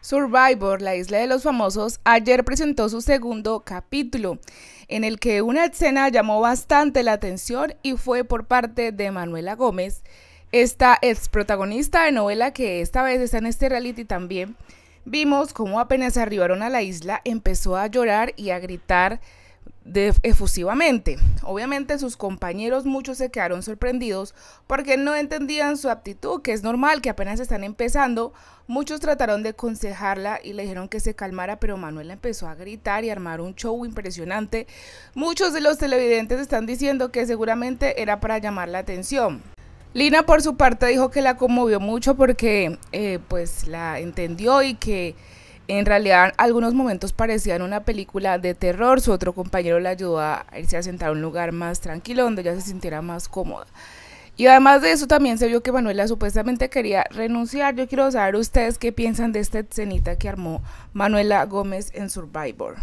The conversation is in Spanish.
Survivor, la isla de los famosos, ayer presentó su segundo capítulo, en el que una escena llamó bastante la atención y fue por parte de Manuela Gómez, esta ex protagonista de novela que esta vez está en este reality también. Vimos cómo apenas arribaron a la isla empezó a llorar y a gritar efusivamente. Obviamente sus compañeros muchos se quedaron sorprendidos porque no entendían su aptitud, que es normal, que apenas están empezando. Muchos trataron de aconsejarla y le dijeron que se calmara, pero Manuela empezó a gritar y armar un show impresionante. Muchos de los televidentes están diciendo que seguramente era para llamar la atención. Lina por su parte dijo que la conmovió mucho porque eh, pues la entendió y que en realidad, algunos momentos parecían una película de terror. Su otro compañero la ayudó a irse a sentar a un lugar más tranquilo donde ella se sintiera más cómoda. Y además de eso también se vio que Manuela supuestamente quería renunciar. Yo quiero saber ustedes qué piensan de esta escenita que armó Manuela Gómez en Survivor.